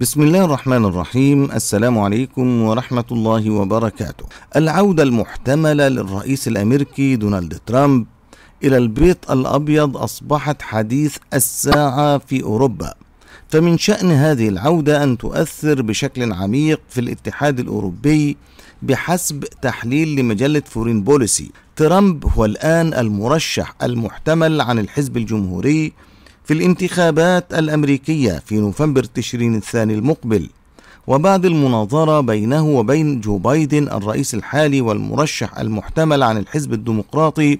بسم الله الرحمن الرحيم السلام عليكم ورحمة الله وبركاته العودة المحتملة للرئيس الأمريكي دونالد ترامب إلى البيت الأبيض أصبحت حديث الساعة في أوروبا فمن شأن هذه العودة أن تؤثر بشكل عميق في الاتحاد الأوروبي بحسب تحليل لمجلة فورين بوليسي ترامب هو الآن المرشح المحتمل عن الحزب الجمهوري في الانتخابات الأمريكية في نوفمبر تشرين الثاني المقبل وبعد المناظرة بينه وبين جو بايدن الرئيس الحالي والمرشح المحتمل عن الحزب الديمقراطي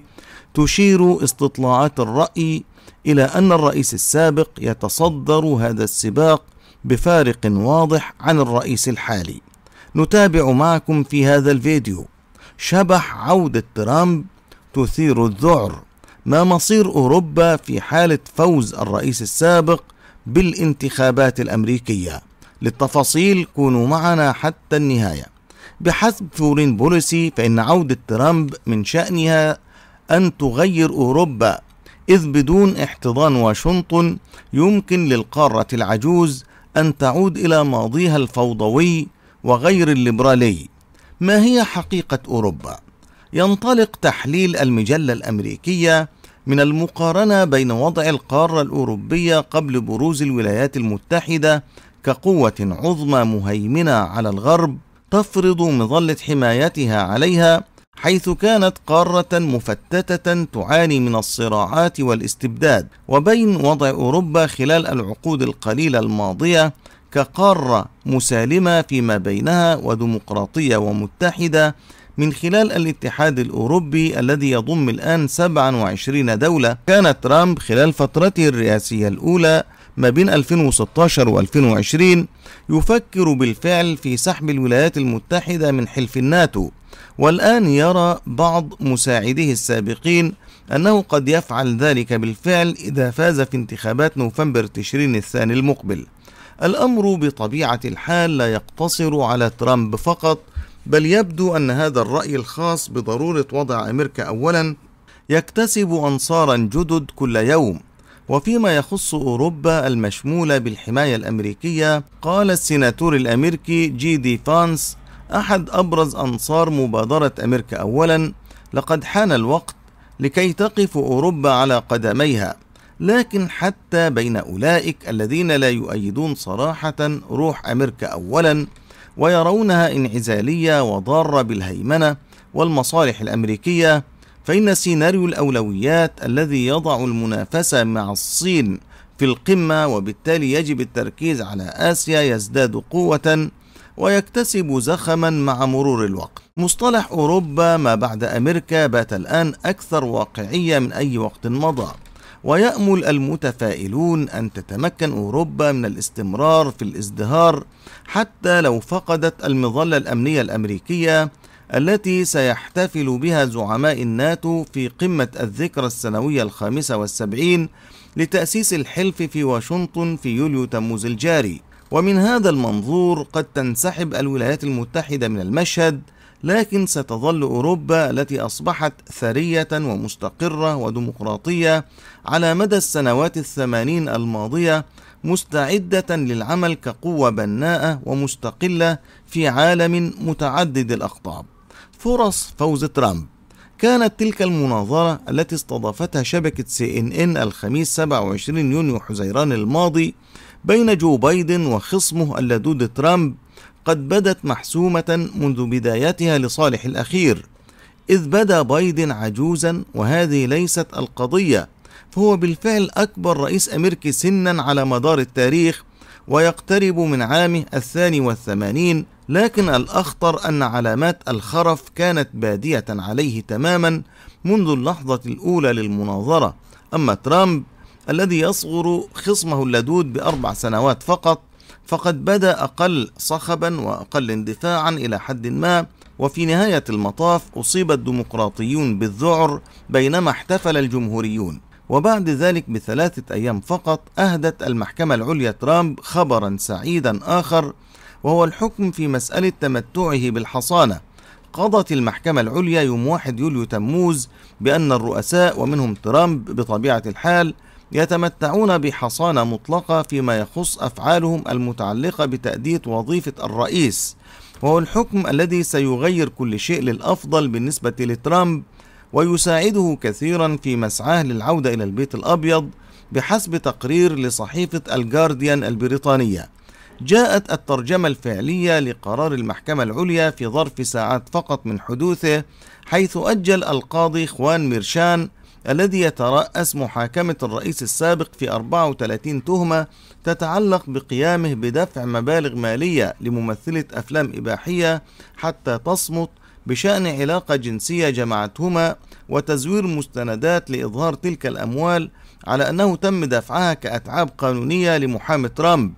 تشير استطلاعات الرأي إلى أن الرئيس السابق يتصدر هذا السباق بفارق واضح عن الرئيس الحالي نتابع معكم في هذا الفيديو شبح عودة ترامب تثير الذعر ما مصير أوروبا في حالة فوز الرئيس السابق بالانتخابات الأمريكية للتفاصيل كونوا معنا حتى النهاية بحسب فورين بوليسي فإن عودة ترامب من شأنها أن تغير أوروبا إذ بدون احتضان واشنطن يمكن للقارة العجوز أن تعود إلى ماضيها الفوضوي وغير الليبرالي ما هي حقيقة أوروبا؟ ينطلق تحليل المجلة الأمريكية من المقارنة بين وضع القارة الأوروبية قبل بروز الولايات المتحدة كقوة عظمى مهيمنة على الغرب تفرض مظلة حمايتها عليها حيث كانت قارة مفتتة تعاني من الصراعات والاستبداد، وبين وضع أوروبا خلال العقود القليلة الماضية كقارة مسالمة فيما بينها وديمقراطية ومتحدة من خلال الاتحاد الأوروبي الذي يضم الآن 27 دولة كان ترامب خلال فترته الرئاسية الأولى ما بين 2016 و 2020 يفكر بالفعل في سحب الولايات المتحدة من حلف الناتو والآن يرى بعض مساعديه السابقين أنه قد يفعل ذلك بالفعل إذا فاز في انتخابات نوفمبر تشرين الثاني المقبل الأمر بطبيعة الحال لا يقتصر على ترامب فقط بل يبدو أن هذا الرأي الخاص بضرورة وضع أمريكا أولا يكتسب أنصارا جدد كل يوم وفيما يخص أوروبا المشمولة بالحماية الأمريكية قال السيناتور الأمريكي جي دي فانس أحد أبرز أنصار مبادرة أمريكا أولا لقد حان الوقت لكي تقف أوروبا على قدميها لكن حتى بين أولئك الذين لا يؤيدون صراحة روح أمريكا أولا ويرونها انعزالية وضارة بالهيمنة والمصالح الأمريكية فإن سيناريو الأولويات الذي يضع المنافسة مع الصين في القمة وبالتالي يجب التركيز على آسيا يزداد قوة ويكتسب زخما مع مرور الوقت. مصطلح أوروبا ما بعد أمريكا بات الآن أكثر واقعية من أي وقت مضى، ويأمل المتفائلون أن تتمكن أوروبا من الاستمرار في الازدهار حتى لو فقدت المظلة الأمنية الأمريكية التي سيحتفل بها زعماء الناتو في قمة الذكرى السنوية الخامسة والسبعين لتأسيس الحلف في واشنطن في يوليو تموز الجاري ومن هذا المنظور قد تنسحب الولايات المتحدة من المشهد لكن ستظل أوروبا التي أصبحت ثرية ومستقرة وديمقراطية على مدى السنوات الثمانين الماضية مستعدة للعمل كقوة بناءة ومستقلة في عالم متعدد الأقطاب فرص فوز ترامب كانت تلك المناظرة التي استضافتها شبكة سي إن إن الخميس 27 يونيو حزيران الماضي بين جو بايدن وخصمه اللدود ترامب قد بدت محسومة منذ بدايتها لصالح الأخير إذ بدا بايدن عجوزا وهذه ليست القضية فهو بالفعل أكبر رئيس أمريكي سنا على مدار التاريخ ويقترب من عامه الثاني والثمانين لكن الأخطر أن علامات الخرف كانت بادية عليه تماما منذ اللحظة الأولى للمناظرة أما ترامب الذي يصغر خصمه اللدود بأربع سنوات فقط فقد بدا اقل صخبا واقل اندفاعا الى حد ما وفي نهايه المطاف اصيب الديمقراطيون بالذعر بينما احتفل الجمهوريون وبعد ذلك بثلاثه ايام فقط اهدت المحكمه العليا ترامب خبرا سعيدا اخر وهو الحكم في مساله تمتعه بالحصانه قضت المحكمة العليا يوم 1 يوليو تموز بأن الرؤساء ومنهم ترامب بطبيعة الحال يتمتعون بحصانة مطلقة فيما يخص أفعالهم المتعلقة بتأدية وظيفة الرئيس وهو الحكم الذي سيغير كل شيء للأفضل بالنسبة لترامب ويساعده كثيرا في مسعاه للعودة إلى البيت الأبيض بحسب تقرير لصحيفة الجارديان البريطانية جاءت الترجمة الفعلية لقرار المحكمة العليا في ظرف ساعات فقط من حدوثه حيث أجل القاضي خوان ميرشان الذي يترأس محاكمة الرئيس السابق في 34 تهمة تتعلق بقيامه بدفع مبالغ مالية لممثلة أفلام إباحية حتى تصمت بشأن علاقة جنسية جمعتهما وتزوير مستندات لإظهار تلك الأموال على أنه تم دفعها كأتعاب قانونية لمحامي ترامب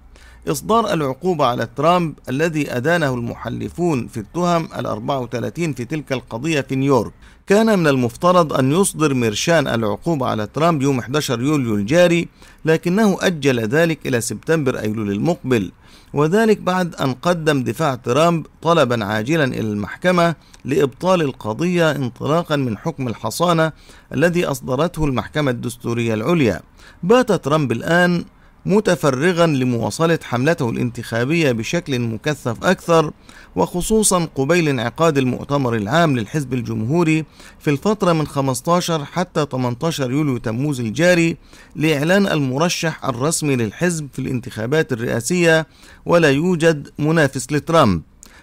إصدار العقوبة على ترامب الذي أدانه المحلفون في التهم الأربع وثلاثين في تلك القضية في نيويورك كان من المفترض أن يصدر مرشان العقوبة على ترامب يوم 11 يوليو الجاري لكنه أجل ذلك إلى سبتمبر أيلول المقبل وذلك بعد أن قدم دفاع ترامب طلبا عاجلا إلى المحكمة لإبطال القضية انطلاقا من حكم الحصانة الذي أصدرته المحكمة الدستورية العليا بات ترامب الآن متفرغا لمواصلة حملته الانتخابية بشكل مكثف أكثر وخصوصا قبيل انعقاد المؤتمر العام للحزب الجمهوري في الفترة من 15 حتى 18 يوليو تموز الجاري لإعلان المرشح الرسمي للحزب في الانتخابات الرئاسية ولا يوجد منافس لترامب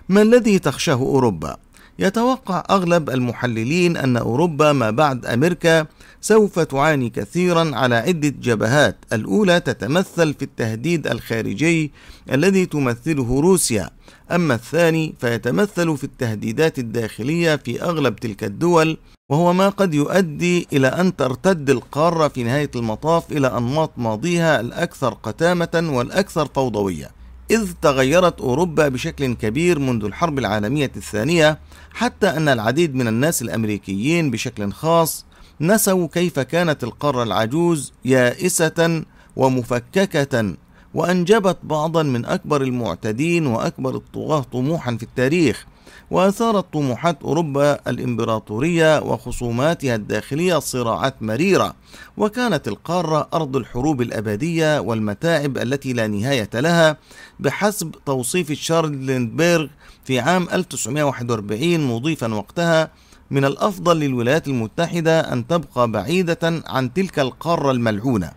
ما الذي تخشاه أوروبا؟ يتوقع أغلب المحللين أن أوروبا ما بعد أمريكا سوف تعاني كثيرا على عدة جبهات، الأولى تتمثل في التهديد الخارجي الذي تمثله روسيا، أما الثاني فيتمثل في التهديدات الداخلية في أغلب تلك الدول، وهو ما قد يؤدي إلى أن ترتد القارة في نهاية المطاف إلى أنماط ماضيها الأكثر قتامة والأكثر فوضوية. إذ تغيرت أوروبا بشكل كبير منذ الحرب العالمية الثانية حتى أن العديد من الناس الأمريكيين بشكل خاص نسوا كيف كانت القارة العجوز يائسة ومفككة وأنجبت بعضا من أكبر المعتدين وأكبر الطغاة طموحا في التاريخ وأثارت طموحات أوروبا الإمبراطورية وخصوماتها الداخلية صراعات مريرة وكانت القارة أرض الحروب الأبدية والمتاعب التي لا نهاية لها بحسب توصيف شارل ليندبيرغ في عام 1941 مضيفا وقتها من الأفضل للولايات المتحدة أن تبقى بعيدة عن تلك القارة الملعونة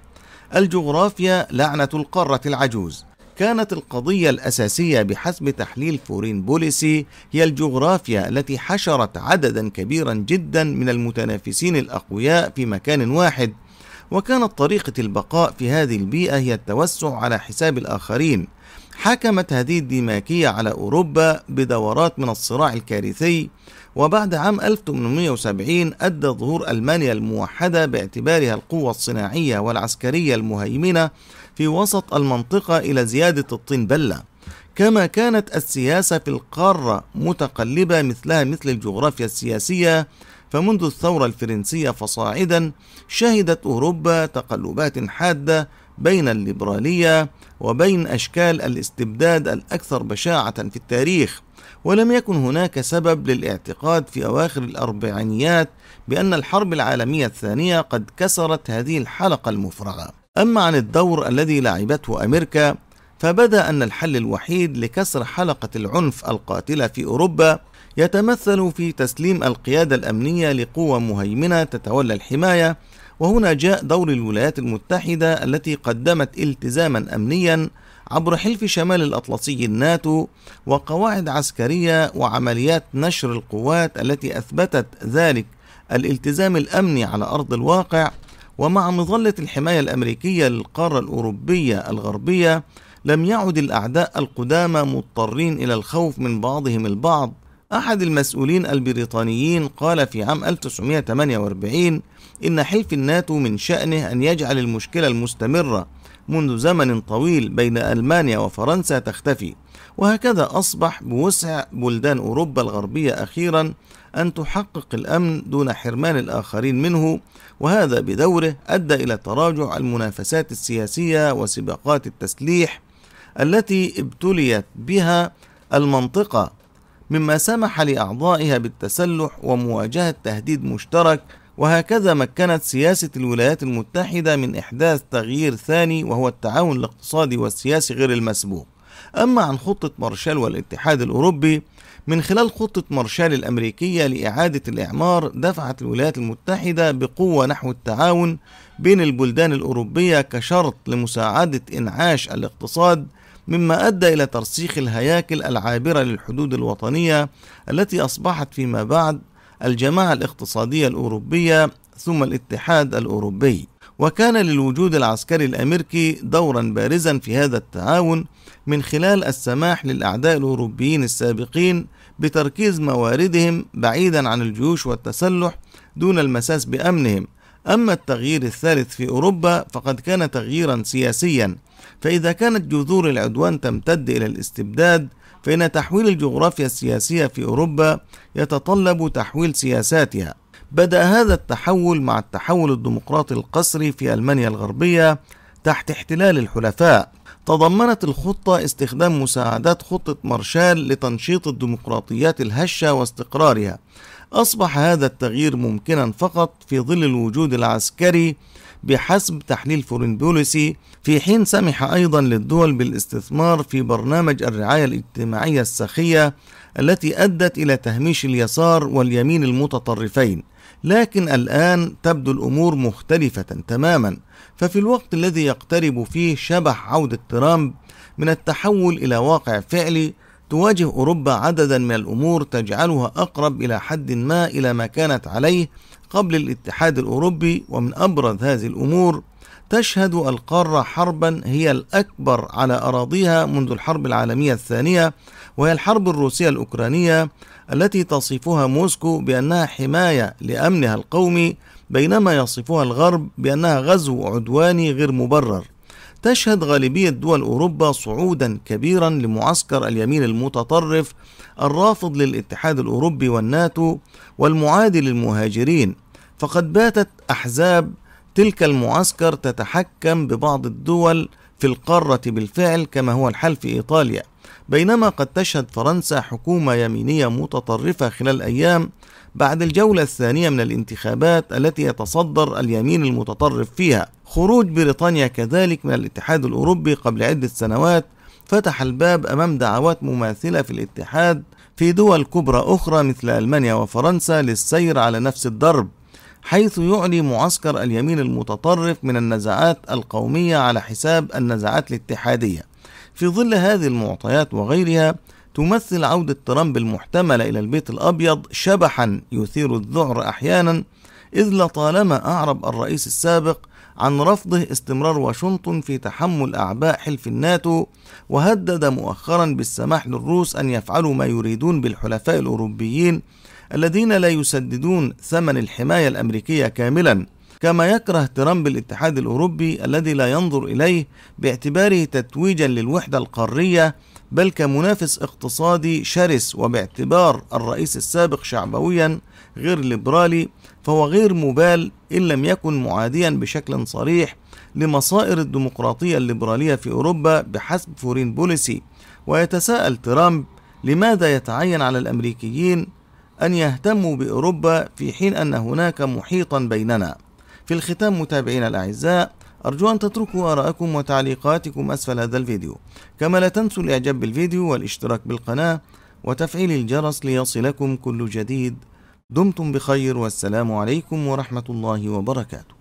الجغرافيا لعنة القارة العجوز كانت القضية الأساسية بحسب تحليل فورين بوليسي هي الجغرافيا التي حشرت عددا كبيرا جدا من المتنافسين الأقوياء في مكان واحد وكانت طريقة البقاء في هذه البيئة هي التوسع على حساب الآخرين حكمت هذه الديماكية على أوروبا بدورات من الصراع الكارثي وبعد عام 1870 أدى ظهور ألمانيا الموحدة باعتبارها القوة الصناعية والعسكرية المهيمنة في وسط المنطقة إلى زيادة الطين بلة كما كانت السياسة في القارة متقلبة مثلها مثل الجغرافيا السياسية فمنذ الثورة الفرنسية فصاعدا شهدت أوروبا تقلبات حادة بين الليبرالية وبين أشكال الاستبداد الأكثر بشاعة في التاريخ ولم يكن هناك سبب للاعتقاد في أواخر الأربعينيات بأن الحرب العالمية الثانية قد كسرت هذه الحلقة المفرغة أما عن الدور الذي لعبته أمريكا فبدا أن الحل الوحيد لكسر حلقة العنف القاتلة في أوروبا يتمثل في تسليم القيادة الأمنية لقوة مهيمنة تتولى الحماية وهنا جاء دور الولايات المتحدة التي قدمت التزاما أمنيا عبر حلف شمال الأطلسي الناتو وقواعد عسكرية وعمليات نشر القوات التي أثبتت ذلك الالتزام الأمني على أرض الواقع ومع مظلة الحماية الأمريكية للقارة الأوروبية الغربية لم يعد الأعداء القدامى مضطرين إلى الخوف من بعضهم البعض أحد المسؤولين البريطانيين قال في عام 1948 إن حلف الناتو من شأنه أن يجعل المشكلة المستمرة منذ زمن طويل بين ألمانيا وفرنسا تختفي وهكذا أصبح بوسع بلدان أوروبا الغربية أخيرا أن تحقق الأمن دون حرمان الآخرين منه وهذا بدوره أدى إلى تراجع المنافسات السياسية وسباقات التسليح التي ابتليت بها المنطقة مما سمح لأعضائها بالتسلح ومواجهة تهديد مشترك وهكذا مكنت سياسة الولايات المتحدة من إحداث تغيير ثاني وهو التعاون الاقتصادي والسياسي غير المسبوق أما عن خطة مارشال والاتحاد الأوروبي من خلال خطة مارشال الأمريكية لإعادة الإعمار دفعت الولايات المتحدة بقوة نحو التعاون بين البلدان الأوروبية كشرط لمساعدة إنعاش الاقتصاد مما أدى إلى ترسيخ الهياكل العابرة للحدود الوطنية التي أصبحت فيما بعد الجماعة الاقتصادية الأوروبية ثم الاتحاد الأوروبي وكان للوجود العسكري الأمريكي دورا بارزا في هذا التعاون من خلال السماح للأعداء الأوروبيين السابقين بتركيز مواردهم بعيدا عن الجيوش والتسلح دون المساس بأمنهم أما التغيير الثالث في أوروبا فقد كان تغييرا سياسيا فإذا كانت جذور العدوان تمتد إلى الاستبداد فإن تحويل الجغرافيا السياسية في أوروبا يتطلب تحويل سياساتها بدأ هذا التحول مع التحول الديمقراطي القسري في ألمانيا الغربية تحت احتلال الحلفاء تضمنت الخطة استخدام مساعدات خطة مارشال لتنشيط الديمقراطيات الهشة واستقرارها أصبح هذا التغيير ممكنا فقط في ظل الوجود العسكري بحسب تحليل فورين بوليسي في حين سمح أيضا للدول بالاستثمار في برنامج الرعاية الاجتماعية السخية التي أدت إلى تهميش اليسار واليمين المتطرفين لكن الآن تبدو الأمور مختلفة تماما ففي الوقت الذي يقترب فيه شبح عودة ترامب من التحول إلى واقع فعلي تواجه أوروبا عددا من الأمور تجعلها أقرب إلى حد ما إلى ما كانت عليه قبل الاتحاد الأوروبي ومن أبرز هذه الأمور تشهد القارة حربا هي الأكبر على أراضيها منذ الحرب العالمية الثانية وهي الحرب الروسية الأوكرانية التي تصفها موسكو بأنها حماية لأمنها القومي بينما يصفها الغرب بأنها غزو عدواني غير مبرر تشهد غالبية دول أوروبا صعودا كبيرا لمعسكر اليمين المتطرف الرافض للاتحاد الأوروبي والناتو والمعادي للمهاجرين فقد باتت أحزاب تلك المعسكر تتحكم ببعض الدول في القارة بالفعل كما هو الحال في إيطاليا بينما قد تشهد فرنسا حكومة يمينية متطرفة خلال أيام بعد الجولة الثانية من الانتخابات التي يتصدر اليمين المتطرف فيها خروج بريطانيا كذلك من الاتحاد الأوروبي قبل عدة سنوات فتح الباب أمام دعوات مماثلة في الاتحاد في دول كبرى أخرى مثل ألمانيا وفرنسا للسير على نفس الدرب حيث يعلي معسكر اليمين المتطرف من النزعات القومية على حساب النزعات الاتحادية في ظل هذه المعطيات وغيرها تمثل عودة ترامب المحتملة إلى البيت الأبيض شبحا يثير الذعر أحيانا إذ لطالما أعرب الرئيس السابق عن رفضه استمرار واشنطن في تحمل أعباء حلف الناتو وهدد مؤخرا بالسماح للروس أن يفعلوا ما يريدون بالحلفاء الأوروبيين الذين لا يسددون ثمن الحماية الأمريكية كاملا كما يكره ترامب الاتحاد الأوروبي الذي لا ينظر إليه باعتباره تتويجا للوحدة القارية بل كمنافس اقتصادي شرس وباعتبار الرئيس السابق شعبويا غير ليبرالي فهو غير مبال إن لم يكن معاديا بشكل صريح لمصائر الديمقراطية الليبرالية في أوروبا بحسب فورين بوليسي ويتساءل ترامب لماذا يتعين على الأمريكيين أن يهتموا بأوروبا في حين أن هناك محيطا بيننا في الختام متابعينا الأعزاء أرجو أن تتركوا آراءكم وتعليقاتكم أسفل هذا الفيديو كما لا تنسوا الإعجاب بالفيديو والاشتراك بالقناة وتفعيل الجرس ليصلكم كل جديد دمتم بخير والسلام عليكم ورحمة الله وبركاته